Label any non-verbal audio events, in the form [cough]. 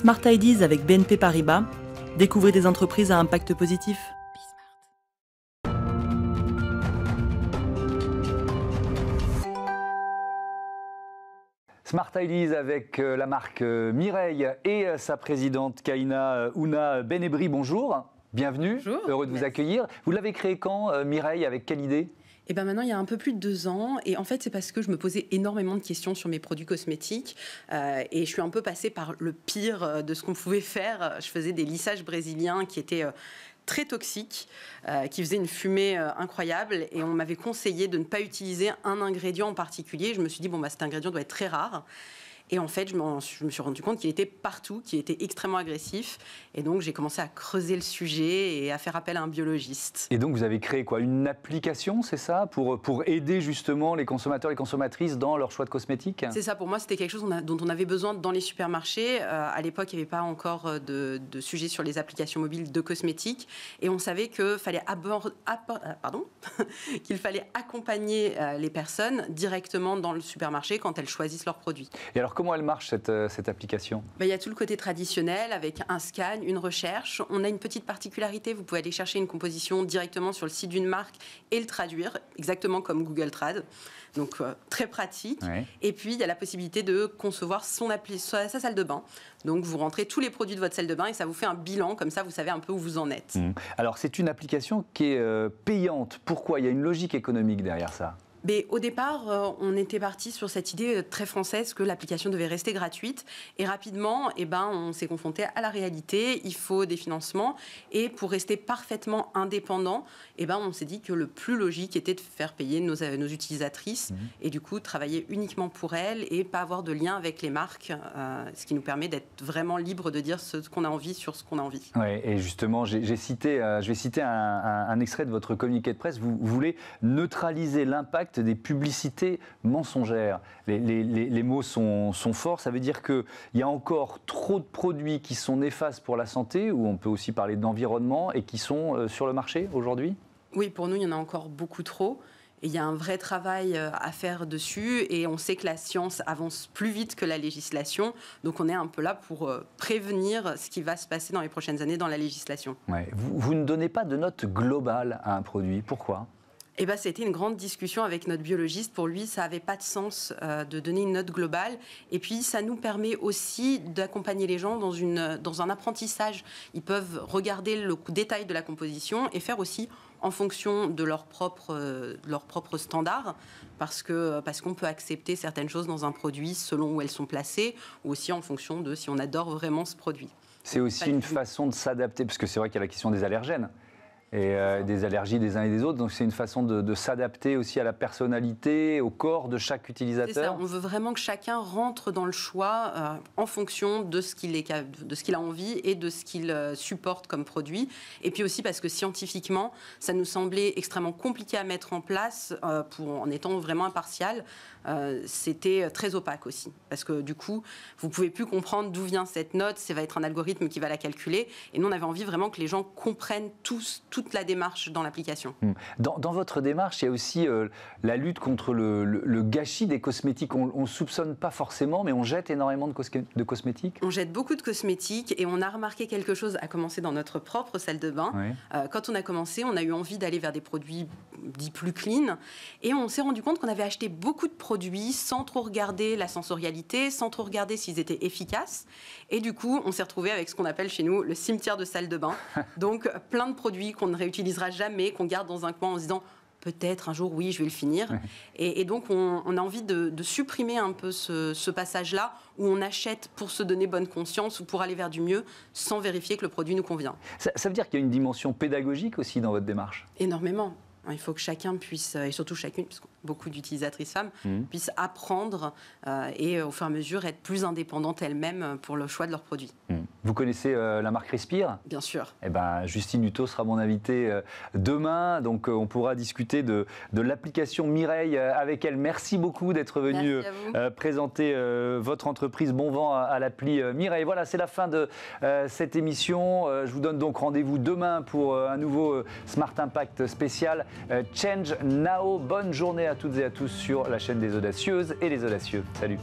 Smart Ideas avec BNP Paribas. Découvrez des entreprises à impact positif. Smart Ideas avec euh, la marque euh, Mireille et euh, sa présidente Kaina Ouna Benebri. Bonjour, bienvenue, heureux de vous accueillir. Vous l'avez créé quand, Mireille, avec quelle idée et ben maintenant, il y a un peu plus de deux ans. Et en fait, c'est parce que je me posais énormément de questions sur mes produits cosmétiques. Euh, et je suis un peu passée par le pire euh, de ce qu'on pouvait faire. Je faisais des lissages brésiliens qui étaient euh, très toxiques, qui faisaient une fumée incroyable. Et on m'avait conseillé de ne pas utiliser un ingrédient en particulier. Je me suis dit, bon, bah, cet ingrédient doit être très rare. Et en fait, je, me suis rendu compte qu'il était partout, qu'il était extrêmement agressif. Et donc, j'ai commencé à creuser le sujet et à faire appel à un biologiste. Et donc, vous avez créé quoi Une application, c'est ça pour, pour aider justement les consommateurs et les consommatrices dans leur choix de cosmétiques C'est ça, pour moi, c'était quelque chose dont on avait besoin dans les supermarchés. Euh, à l'époque, il n'y avait pas encore euh, de, de sujet sur les applications mobiles de cosmétiques. Et on savait qu'il fallait, euh, [laughs] qu'il fallait accompagner les personnes directement dans le supermarché quand elles choisissent leurs produits. Et alors, comment elle marche cette, euh, cette application bah, Il y a tout le côté traditionnel avec un scan, une recherche. On a une petite particularité, vous pouvez aller chercher une composition directement sur le site d'une marque et le traduire, exactement comme Google Trad. Donc euh, très pratique. Et puis il y a la possibilité de concevoir son appli, sa, salle de bain. Donc vous rentrez tous les produits de votre salle de bain et ça vous fait un bilan, comme ça vous savez un peu où vous en êtes. Mmh. Alors c'est une application qui est euh, payante. Pourquoi Il y a une logique économique derrière ça. Mais au départ, euh, on était parti sur cette idée euh, très française que l'application devait rester gratuite. Et rapidement, eh ben, on s'est confronté à la réalité. Il faut des financements. Et pour rester parfaitement indépendant, eh ben, on s'est dit que le plus logique était de faire payer nos, euh, nos utilisatrices mhm. et du coup travailler uniquement pour elles et pas avoir de lien avec les marques, ce qui nous permet d'être vraiment libre de dire ce qu'on a envie sur ce qu'on a envie. Ouais, et justement, j'ai cité, je vais citer un, extrait de votre communiqué de presse. vous voulez neutraliser l'impact des publicités mensongères. Les, mots sont, forts, ça veut dire qu'il y a encore trop de produits qui sont néfastes pour la santé, ou on peut aussi parler d'environnement, et qui sont euh, sur le marché aujourd'hui Oui, pour nous, il y en a encore beaucoup trop. Et il y a un vrai travail euh, à faire dessus et on sait que la science avance plus vite que la législation. Donc on est un peu là pour euh, prévenir ce qui va se passer dans les prochaines années dans la législation. Vous, vous ne donnez pas de note globale à un produit. Pourquoi eh ben, c'était une grande discussion avec notre biologiste. Pour lui, ça n'avait pas de sens euh, de donner une note globale. Et puis, ça nous permet aussi d'accompagner les gens dans, une, dans un apprentissage. Ils peuvent regarder le détail de la composition et faire aussi en fonction de leurs propres leur euh, standards, parce que euh, parce qu'on peut accepter certaines choses dans un produit selon où elles sont placées, ou aussi en fonction de si on adore vraiment ce produit. C'est aussi une façon de s'adapter, parce que c'est vrai qu'il y a la question des allergènes et euh, des allergies des uns et des autres. Donc c'est une façon de, s'adapter aussi à la personnalité, au corps de chaque utilisateur. Ça, on veut vraiment que chacun rentre dans le choix euh, en fonction de ce qu'il qu'il a envie et de ce qu'il euh, supporte comme produit. Et puis aussi parce que scientifiquement, ça nous semblait extrêmement compliqué à mettre en place pour, en étant vraiment impartial. C'était très opaque aussi. Parce que du coup, vous pouvez plus comprendre d'où vient cette note, ça va être un algorithme qui va la calculer. Et nous, on avait envie vraiment que les gens comprennent tous toute la démarche dans l'application. Hmm. Dans, votre démarche, il y a aussi euh, la lutte contre le, gâchis des cosmétiques. On ne soupçonne pas forcément, mais on jette énormément de, de, cosmétiques. On jette beaucoup de cosmétiques et on a remarqué quelque chose, à commencer dans notre propre salle de bain. Euh, quand on a commencé, on a eu envie d'aller vers des produits dit plus clean. Et on s'est rendu compte qu'on avait acheté beaucoup de produits sans trop regarder la sensorialité, sans trop regarder s'ils étaient efficaces. Et du coup, on s'est retrouvé avec ce qu'on appelle chez nous le cimetière de salle de bain. [laughs] Donc plein de produits qu'on ne réutilisera jamais, qu'on garde dans un coin en se disant peut-être un jour, oui, je vais le finir. Et, donc, on, a envie de, supprimer un peu ce, passage-là où on achète pour se donner bonne conscience ou pour aller vers du mieux sans vérifier que le produit nous convient. Ça, ça veut dire qu'il y a une dimension pédagogique aussi dans votre démarche Énormément. Hein, il faut que chacun puisse, euh, et surtout chacune, parce beaucoup d'utilisatrices femmes, mmh. puissent apprendre euh, et euh, au fur et à mesure être plus indépendantes elles-mêmes pour le choix de leurs produits. Mmh. Vous connaissez euh, la marque Respire Bien sûr. Eh ben, Justine Hutto sera mon invitée euh, demain, donc euh, on pourra discuter de, l'application Mireille avec elle. Merci beaucoup d'être venu présenter votre entreprise Bon Vent à, à l'appli Mireille. Voilà, c'est la fin de cette émission. je vous donne donc rendez-vous demain pour un nouveau Smart Impact spécial Change Now. Bonne journée à toutes et à tous sur la chaîne des audacieuses et les audacieux. Salut.